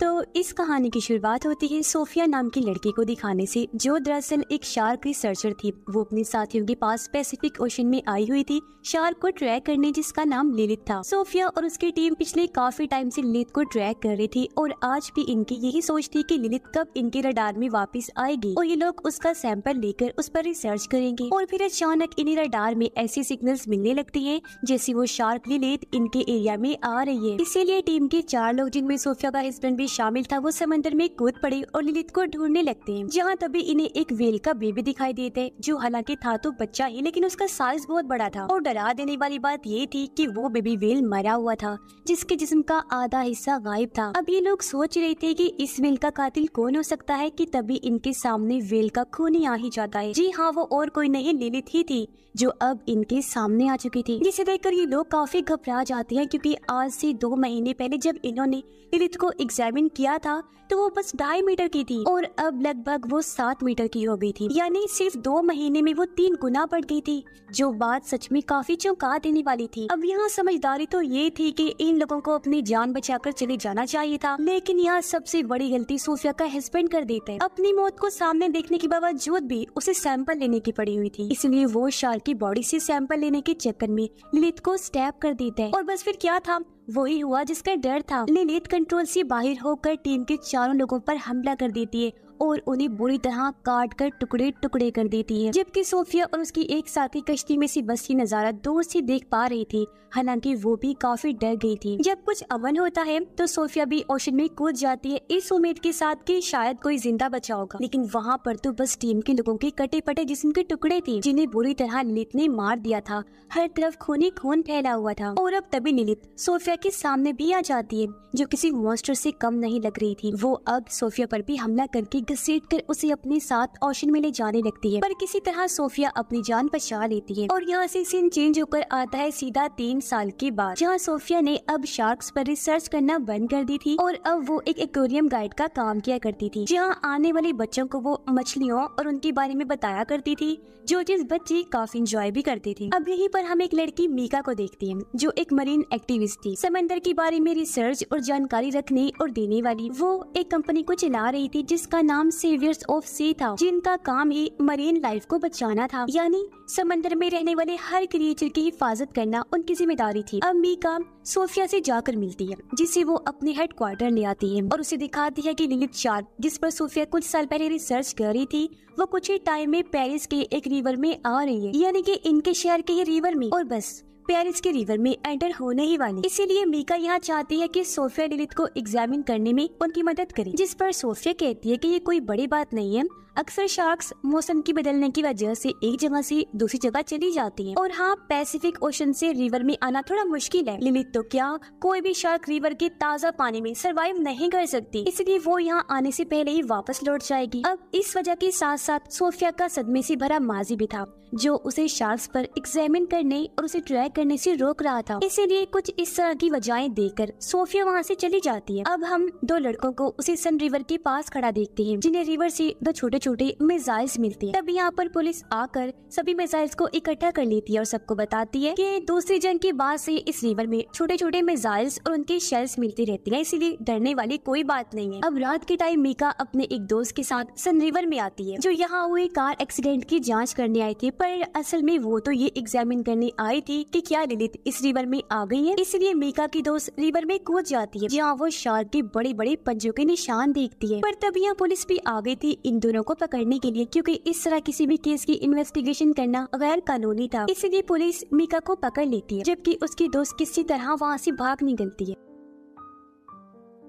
तो इस कहानी की शुरुआत होती है सोफिया नाम की लड़की को दिखाने से जो दरअसल एक शार्क रिसर्चर थी वो अपने साथियों के पास पैसिफिक ओशन में आई हुई थी शार्क को ट्रैक करने जिसका नाम लिलित था सोफिया और उसकी टीम पिछले काफी टाइम से लिलित को ट्रैक कर रही थी और आज भी इनकी यही सोच थी की लिलित कब इनके रडार में वापिस आएगी और ये लोग उसका सैंपल लेकर उस पर रिसर्च करेंगे और फिर अचानक इन्हें रडार में ऐसी सिग्नल मिलने लगती है जैसे वो शार्क लिलित इनके एरिया में आ रही है इसीलिए टीम के चार लोग जिनमें सोफिया का हस्बैंड भी शामिल था वो समंदर में कूद पड़े और ललित को ढूंढने लगते हैं जहाँ तभी इन्हें एक वेल का बेबी दिखाई देते है जो हालांकि था तो बच्चा ही लेकिन उसका साइज बहुत बड़ा था और डरा देने वाली बात ये थी कि वो बेबी वेल मरा हुआ था जिसके जिस्म का आधा हिस्सा गायब था अब ये लोग सोच रहे थे की इस वेल का कातिल कौन हो सकता है की तभी इनके सामने वेल का ही आ ही जाता है जी हाँ वो और कोई नहीं ललित ही थी जो अब इनके सामने आ चुकी थी जिसे देखकर ये लोग काफी घबरा जाते हैं क्योंकि आज से दो महीने पहले जब इन्होंने ललित को एग्जामिन एग्जामिन किया था तो वो बस ढाई मीटर की थी और अब लगभग वो सात मीटर की हो गई थी यानी सिर्फ दो महीने में वो तीन गुना बढ़ गई थी जो बात सच में काफी चौंका देने वाली थी अब यहाँ समझदारी तो ये थी कि इन लोगों को अपनी जान बचाकर चले जाना चाहिए था लेकिन यहाँ सबसे बड़ी गलती सूफिया का हस्बैंड कर देते अपनी मौत को सामने देखने के बावजूद भी उसे सैंपल लेने की पड़ी हुई थी इसलिए वो शार की बॉडी ऐसी सैंपल लेने के चक्कर में लिलित को स्टैप कर देते और बस फिर क्या था वही हुआ जिसका डर था लिलीत कंट्रोल से बाहर होकर टीम के चारों लोगों पर हमला कर देती है और उन्हें बुरी तरह काट कर टुकड़े टुकड़े कर देती है जबकि सोफिया और उसकी एक साथी कश्ती में से की नज़ारा दूर से देख पा रही थी हालांकि वो भी काफी डर गई थी जब कुछ अमन होता है तो सोफिया भी ओशन में कूद जाती है इस उम्मीद के साथ कि शायद कोई जिंदा बचा होगा लेकिन वहाँ पर तो बस टीम के लोगों के कटे पटे जिसम के टुकड़े थे जिन्हें बुरी तरह निलित ने मार दिया था हर तरफ खूनी खून फैला हुआ था और अब तभी निलित सोफिया के सामने भी आ जाती है जो किसी मॉन्स्टर से कम नहीं लग रही थी वो अब सोफिया पर भी हमला करके घसीट कर उसे अपने साथ ओशन में ले जाने लगती है पर किसी तरह सोफिया अपनी जान बचा लेती है और यहाँ ऐसी सीन चेंज होकर आता है सीधा तीन साल के बाद जहाँ सोफिया ने अब शार्क आरोप रिसर्च करना बंद कर दी थी और अब वो एक एक्वेरियम गाइड का काम किया करती थी जहाँ आने वाले बच्चों को वो मछलियों और उनके बारे में बताया करती थी जो जिस बच्ची काफी इंजॉय भी करती थी अब यहीं पर हम एक लड़की मीका को देखती है जो एक मरीन एक्टिविस्ट थी समंदर के बारे में रिसर्च और जानकारी रखने और देने वाली वो एक कंपनी को चला रही थी जिसका नाम नाम सेवियर्स ऑफ सी था जिनका काम ही मरीन लाइफ को बचाना था यानी समंदर में रहने वाले हर क्रिएचर की हिफाजत करना उनकी जिम्मेदारी थी अब मीका सोफिया से जाकर मिलती है जिसे वो अपने हेड क्वार्टर ले आती है और उसे दिखाती है कि लिलित शार्क जिस पर सोफिया कुछ साल पहले रिसर्च कर रही थी वो कुछ ही टाइम में पेरिस के एक रिवर में आ रही है यानी कि इनके शहर के ही रिवर में और बस पेरिस के रिवर में एंटर होने ही वाले इसीलिए मीका यहाँ चाहती है कि सोफिया डिलित को एग्जामिन करने में उनकी मदद करे जिस पर सोफिया कहती है कि ये कोई बड़ी बात नहीं है अक्सर शार्क्स मौसम की बदलने की वजह से एक जगह से दूसरी जगह चली जाती हैं और हाँ पैसिफिक ओशन से रिवर में आना थोड़ा मुश्किल है लिमिट तो क्या कोई भी शार्क रिवर के ताज़ा पानी में सरवाइव नहीं कर सकती इसलिए वो यहाँ आने से पहले ही वापस लौट जाएगी अब इस वजह के साथ साथ सोफिया का सदमे से भरा माजी भी था जो उसे शार्क्स पर एग्जामिन करने और उसे ट्रैक करने से रोक रहा था इसीलिए कुछ इस तरह की वजह देकर सोफिया वहाँ से चली जाती है अब हम दो लड़कों को उसे सन रिवर के पास खड़ा देखते हैं जिन्हें रिवर से दो छोटे छोटे छोटे मिसाइल्स मिलती है तब यहाँ पर पुलिस आकर सभी मिसाइल्स को इकट्ठा कर लेती है और सबको बताती है कि दूसरी जंग के बाद से इस रिवर में छोटे छोटे मिसाइल्स और उनके शेल्स मिलती रहती है इसीलिए डरने वाली कोई बात नहीं है अब रात के टाइम मीका अपने एक दोस्त के साथ सन रिवर में आती है जो यहाँ हुए कार एक्सीडेंट की जाँच करने आई थी पर असल में वो तो ये एग्जामिन करने आई थी की क्या ललित इस रिवर में आ गई है इसलिए मीका की दोस्त रिवर में कूद जाती है जहाँ वो शार्क के बड़े बड़े पंजों के निशान देखती है पर तब यहाँ पुलिस भी आ गई थी इन दोनों को पकड़ने के लिए क्योंकि इस तरह किसी भी केस की इन्वेस्टिगेशन करना गैर कानूनी था इसलिए पुलिस मीका को पकड़ लेती है जबकि उसकी दोस्त किसी तरह वहाँ से भाग निकलती है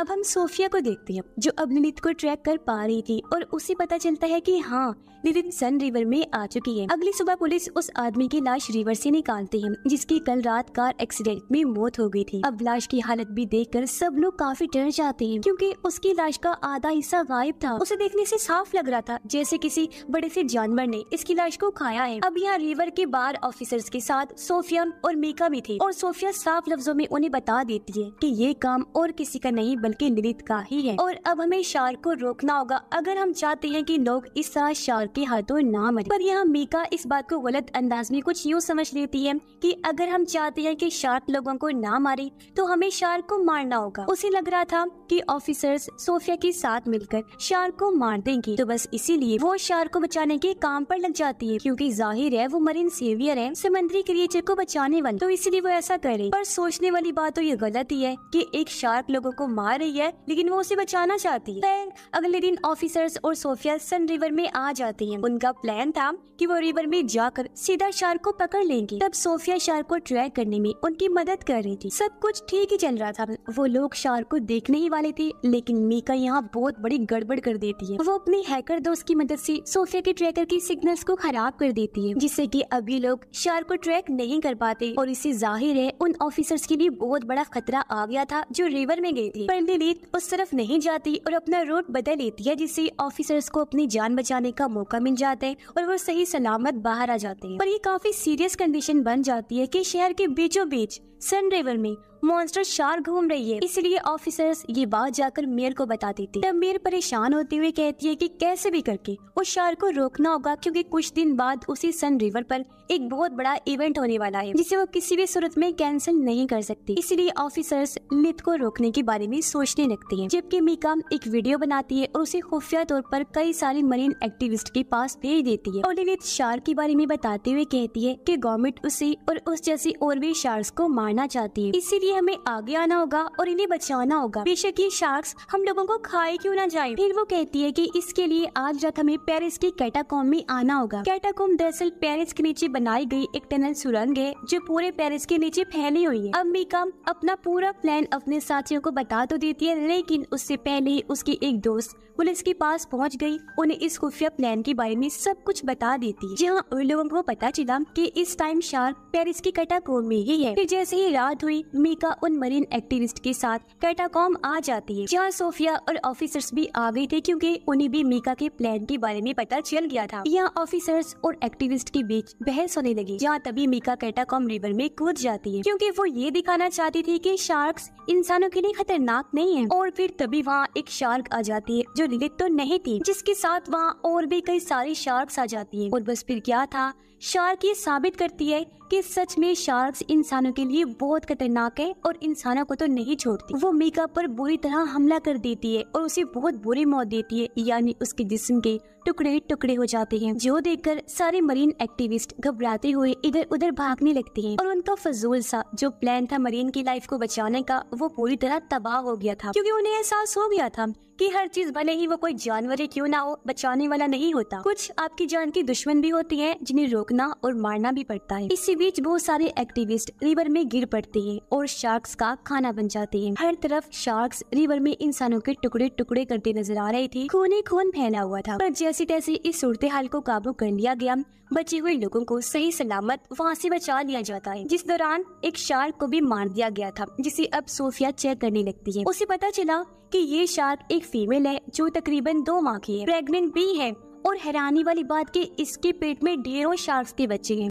अब हम सोफिया को देखते हैं जो अब लिलित को ट्रैक कर पा रही थी और उसे पता चलता है कि हाँ लिलित सन रिवर में आ चुकी है अगली सुबह पुलिस उस आदमी की लाश रिवर से निकालती है जिसकी कल रात कार एक्सीडेंट में मौत हो गई थी अब लाश की हालत भी कर सब लोग काफी डर जाते हैं क्यूँकी उसकी लाश का आधा हिस्सा गायब था उसे देखने ऐसी साफ लग रहा था जैसे किसी बड़े से जानवर ने इसकी लाश को खाया है अब यहाँ रिवर के बार ऑफिसर्स के साथ सोफिया और मीका भी थे और सोफिया साफ लफ्जों में उन्हें बता देती है की ये काम और किसी का नहीं बल्कि निरित का ही है और अब हमें शार को रोकना होगा अगर हम चाहते हैं कि लोग इस तरह शार के हाथों ना मरे पर यहाँ मीका इस बात को गलत अंदाज में कुछ यूँ समझ लेती है कि अगर हम चाहते हैं कि शार्क लोगों को ना मारे तो हमें शार्क को मारना होगा उसे लग रहा था की ऑफिसर्स सोफिया के साथ मिलकर शार्क को मार देंगी तो बस इसीलिए वो शार्क को बचाने के काम पर लग जाती है क्योंकि जाहिर है वो मरीन सेवियर है समुद्री क्रिएचर को बचाने वाले तो इसीलिए वो ऐसा करे पर सोचने वाली बात तो ये गलत ही है कि एक शार्क लोगों को मार रही है लेकिन वो उसे बचाना चाहती है अगले दिन ऑफिसर्स और सोफिया सन रिवर में आ जाती है उनका प्लान था की वो रिवर में जाकर सीधा शार्क को पकड़ लेंगी तब सोफिया शार्क को ट्रैक करने में उनकी मदद कर रही थी सब कुछ ठीक ही चल रहा था वो लोग शार्क को देखने ही वाली थी लेकिन मीका यहाँ बहुत बड़ी गड़बड़ कर देती है वो अपने हैकर दोस्त की मदद से सोफिया के ट्रैकर की सिग्नल्स को खराब कर देती है जिससे कि अभी लोग शार को ट्रैक नहीं कर पाते और इसे जाहिर है उन ऑफिसर्स के लिए बहुत बड़ा खतरा आ गया था जो रिवर में गयी थी पर लिलीत उस तरफ नहीं जाती और अपना रूट बदल लेती है जिससे ऑफिसर्स को अपनी जान बचाने का मौका मिल जाता है और वो सही सलामत बाहर आ जाते हैं पर ये काफी सीरियस कंडीशन बन जाती है की शहर के बीचों बीच सन रिवर में मॉन्स्टर शार घूम रही है इसलिए ऑफिसर्स ये बात जाकर मेयर को बता देती तब मेयर परेशान होते हुए कहती है कि कैसे भी करके उस शार को रोकना होगा क्योंकि कुछ दिन बाद उसी सन रिवर पर एक बहुत बड़ा इवेंट होने वाला है जिसे वो किसी भी सूरत में कैंसिल नहीं कर सकती इसलिए ऑफिसर्स मिथ को रोकने के बारे में सोचने लगती है जबकि मीकाम एक वीडियो बनाती है और उसे खुफिया तौर पर कई सारे मरीन एक्टिविस्ट के पास भेज देती है और लिलित शार के बारे में बताते हुए कहती है की गवर्नमेंट उसे और उस जैसी और भी शार्स को मारना चाहती है इसीलिए हमें आगे आना होगा और इन्हें बचाना होगा बेशक ये शार्क्स हम लोगों को खाए क्यों ना जाए फिर वो कहती है कि इसके लिए आज रात हमें पेरिस की कैटाकॉम में आना होगा कैटाकॉम दरअसल पेरिस के नीचे बनाई गई एक टनल सुरंग है जो पूरे पेरिस के नीचे फैली हुई है अब मीका अपना पूरा प्लान अपने साथियों को बता तो देती है लेकिन उससे पहले ही उसकी एक दोस्त पुलिस के पास पहुँच गयी उन्हें इस खुफिया प्लान के बारे में सब कुछ बता देती है जहाँ उन लोगों को पता चला की इस टाइम शार्क पेरिस की कैटाकॉम में ही है फिर जैसे ही रात हुई का उन मरीन एक्टिविस्ट के साथ कैटाकॉम आ जाती है जहाँ सोफिया और ऑफिसर्स भी आ गए थे क्योंकि उन्हें भी मीका के प्लान के बारे में पता चल गया था यहाँ ऑफिसर्स और एक्टिविस्ट के बीच बहस होने लगी जहाँ तभी मीका कैटाकॉम रिवर में कूद जाती है क्यूँकी वो ये दिखाना चाहती थी की शार्क इंसानों के लिए खतरनाक नहीं है और फिर तभी वहाँ एक शार्क आ जाती है जो लिलित तो नहीं थी जिसके साथ वहाँ और भी कई सारी शार्क आ जाती है और बस फिर क्या था शार्क ये साबित करती है कि सच में शार्क्स इंसानों के लिए बहुत खतरनाक है और इंसानों को तो नहीं छोड़ती वो मीका पर बुरी तरह हमला कर देती है और उसे बहुत बुरी मौत देती है यानी उसके जिस्म के टुकड़े टुकड़े हो जाते हैं जो देखकर सारे मरीन एक्टिविस्ट घबराते हुए इधर उधर भागने लगते हैं और उनका फजूल सा जो प्लान था मरीन की लाइफ को बचाने का वो पूरी तरह तबाह हो गया था क्योंकि उन्हें एहसास हो गया था कि हर चीज भले ही वो कोई जानवर ही क्यों ना हो बचाने वाला नहीं होता कुछ आपकी जान की दुश्मन भी होती है जिन्हें रोकना और मारना भी पड़ता है इसी बीच बहुत सारे एक्टिविस्ट रिवर में गिर पड़ते हैं और शार्क्स का खाना बन जाते हैं हर तरफ शार्क्स रिवर में इंसानों के टुकड़े टुकड़े करते नजर आ रहे थे खून ही खून फैला हुआ था पर जैसे तैसे इस सूरत हाल को काबू कर लिया गया बचे हुए लोगों को सही सलामत वहाँ से बचा लिया जाता है जिस दौरान एक शार्क को भी मार दिया गया था जिसे अब सोफिया चेक करने लगती है उसे पता चला कि ये शार्क एक फीमेल है जो तकरीबन दो माह की है प्रेग्नेंट भी है और हैरानी वाली बात की इसके पेट में ढेरों शार्क के बच्चे है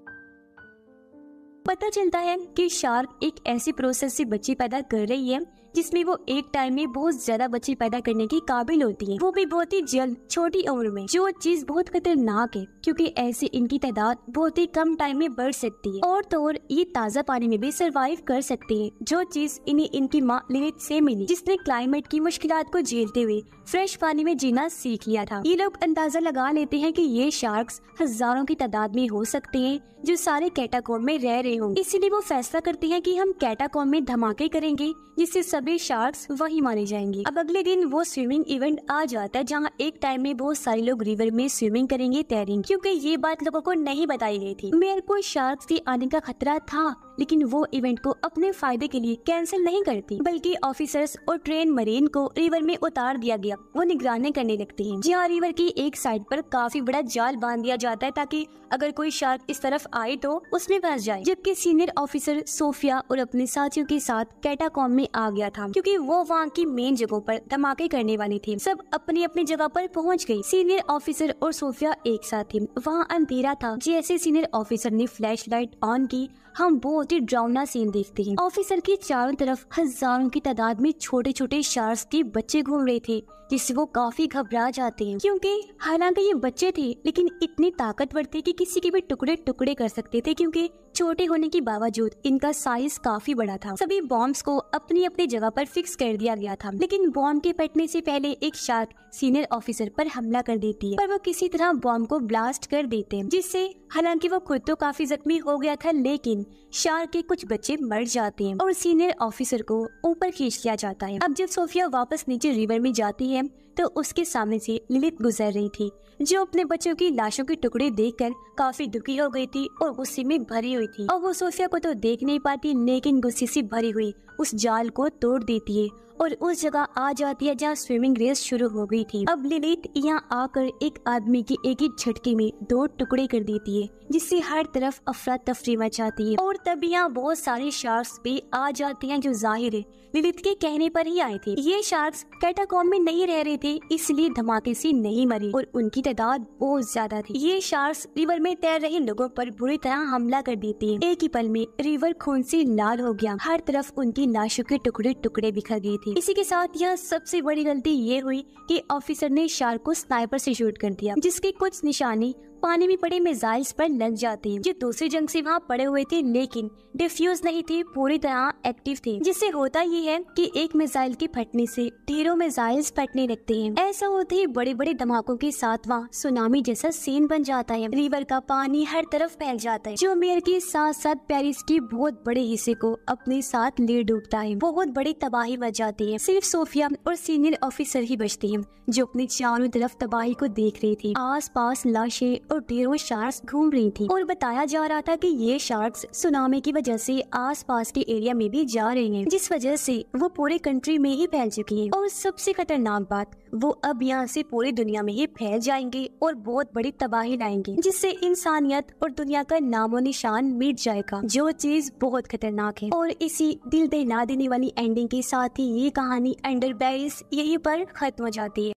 पता चलता है की शार्क एक ऐसी प्रोसेस ऐसी बच्चे पैदा कर रही है जिसमें वो एक टाइम में बहुत ज्यादा बच्चे पैदा करने के काबिल होती है वो भी बहुत ही जल्द छोटी उम्र में जो चीज बहुत खतरनाक है क्योंकि ऐसे इनकी तादाद बहुत ही कम टाइम में बढ़ सकती है और तो और ये ताज़ा पानी में भी सरवाइव कर सकती है जो चीज इन्हें इनकी माँ लिनित से मिली जिसने क्लाइमेट की मुश्किल को झेलते हुए फ्रेश पानी में जीना सीख लिया था ये लोग अंदाजा लगा लेते हैं की ये शार्क हजारों की तादाद में हो सकते हैं जो सारे कैटाकॉम में रह रहे हो इसीलिए वो फैसला करते हैं कि हम कैटाकॉम में धमाके करेंगे जिससे सब सभी शार्क्स वही माने जाएंगे अब अगले दिन वो स्विमिंग इवेंट आ जाता है जहाँ एक टाइम में बहुत सारे लोग रिवर में स्विमिंग करेंगे तैरेंगे क्योंकि ये बात लोगों को नहीं बताई गई थी मेयर को शार्क के आने का खतरा था लेकिन वो इवेंट को अपने फायदे के लिए कैंसिल नहीं करती बल्कि ऑफिसर्स और ट्रेन मरीन को रिवर में उतार दिया गया वो निगरानी करने लगती है जहाँ रिवर की एक साइड पर काफी बड़ा जाल बांध दिया जाता है ताकि अगर कोई शार्क इस तरफ आए तो उसमें फंस जाए जबकि सीनियर ऑफिसर सोफिया और अपने साथियों के साथ कैटाकॉम में आ गया था क्योंकि वो वहाँ की मेन जगहों पर धमाके करने वाली थी सब अपनी अपनी जगह पर पहुँच गई सीनियर ऑफिसर और सोफिया एक साथ थी वहाँ अंधेरा था जैसे सीनियर ऑफिसर ने फ्लैश लाइट ऑन की हम बहुत ही ड्रावना सीन देखते हैं ऑफिसर के चारों तरफ हजारों की तादाद में छोटे छोटे शार्स के बच्चे घूम रहे थे जिससे वो काफी घबरा जाते हैं क्योंकि हालांकि ये बच्चे थे लेकिन इतने ताकतवर थे कि किसी के भी टुकड़े टुकड़े कर सकते थे क्योंकि छोटे होने के बावजूद इनका साइज काफी बड़ा था सभी बॉम्ब को अपनी अपनी जगह पर फिक्स कर दिया गया था लेकिन बॉम्ब के पटने से पहले एक शार्क सीनियर ऑफिसर पर हमला कर देती है पर वो किसी तरह बॉम्ब को ब्लास्ट कर देते हैं जिससे हालांकि वो खुद तो काफी जख्मी हो गया था लेकिन शार के कुछ बच्चे मर जाते हैं और सीनियर ऑफिसर को ऊपर खींच लिया जाता है अब जब सोफिया वापस नीचे रिवर में जाती है तो उसके सामने से ललित गुजर रही थी जो अपने बच्चों की लाशों के टुकड़े कर काफी दुखी हो गई थी और गुस्से में भरी हुई थी और वो सोफिया को तो देख नहीं पाती लेकिन गुस्से से भरी हुई उस जाल को तोड़ देती है और उस जगह आ जाती है जहाँ स्विमिंग रेस शुरू हो गई थी अब लिलित यहाँ आकर एक आदमी की एक ही झटके में दो टुकड़े कर देती है जिससे हर तरफ अफरा तफरी मचाती है और तब यहाँ बहुत सारे शार्क भी आ जाते हैं जो जाहिर है लिलित के कहने पर ही आए थे ये शार्क कैटाकॉम में नहीं रह रहे थे इसलिए धमाके से नहीं मरे और उनकी तादाद बहुत ज्यादा थी ये शार्क रिवर में तैर रहे लोगों पर बुरी तरह हमला कर देती है एक ही पल में रिवर खून से लाल हो गया हर तरफ उनकी लाशों के टुकड़े टुकड़े बिखर गयी थी इसी के साथ यह सबसे बड़ी गलती ये हुई कि ऑफिसर ने शार्क को स्नाइपर से शूट कर दिया जिसकी कुछ निशानी पानी में पड़े मिसाइल्स पर लग जाते हैं जो दूसरी जंग से वहाँ पड़े हुए थे लेकिन डिफ्यूज नहीं थे पूरी तरह एक्टिव थे जिससे होता ये है कि एक मिसाइल के फटने से ढेरों मिसाइल्स फटने लगते हैं ऐसा होते ही बड़े बड़े धमाकों के साथ वहाँ सुनामी जैसा सीन बन जाता है रिवर का पानी हर तरफ फैल जाता है जो मेयर के साथ साथ पेरिस के बहुत बड़े हिस्से को अपने साथ ले डूबता है बहुत बड़ी तबाही बच जाती है सिर्फ सोफिया और सीनियर ऑफिसर ही बचते हैं जो अपने चारों तरफ तबाही को देख रही थी आस पास लाशें और ढेरों शार्क्स घूम रही थी और बताया जा रहा था कि ये शार्क्स सुनामी की वजह से आसपास के एरिया में भी जा रहे हैं जिस वजह से वो पूरे कंट्री में ही फैल चुकी है और सबसे खतरनाक बात वो अब यहाँ से पूरी दुनिया में ही फैल जाएंगे और बहुत बड़ी तबाही लाएंगे जिससे इंसानियत और दुनिया का नामो निशान मिट जाएगा जो चीज बहुत खतरनाक है और इसी दिल दहला देने वाली एंडिंग के साथ ही ये कहानी अंडर बैरिस यही पर खत्म हो जाती है